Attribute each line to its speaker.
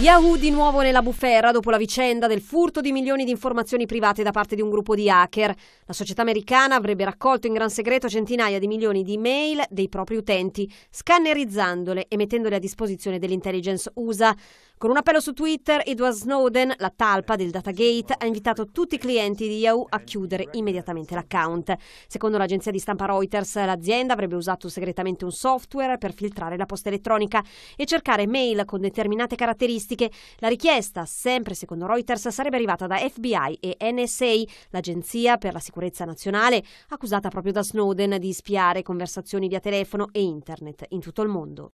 Speaker 1: Yahoo di nuovo nella bufera dopo la vicenda del furto di milioni di informazioni private da parte di un gruppo di hacker. La società americana avrebbe raccolto in gran segreto centinaia di milioni di mail dei propri utenti, scannerizzandole e mettendole a disposizione dell'intelligence USA. Con un appello su Twitter, Edward Snowden, la talpa del Datagate, ha invitato tutti i clienti di Yahoo a chiudere immediatamente l'account. Secondo l'agenzia di stampa Reuters, l'azienda avrebbe usato segretamente un software per filtrare la posta elettronica e cercare mail con determinate caratteristiche. La richiesta, sempre secondo Reuters, sarebbe arrivata da FBI e NSA, l'agenzia per la sicurezza nazionale, accusata proprio da Snowden di spiare conversazioni via telefono e internet in tutto il mondo.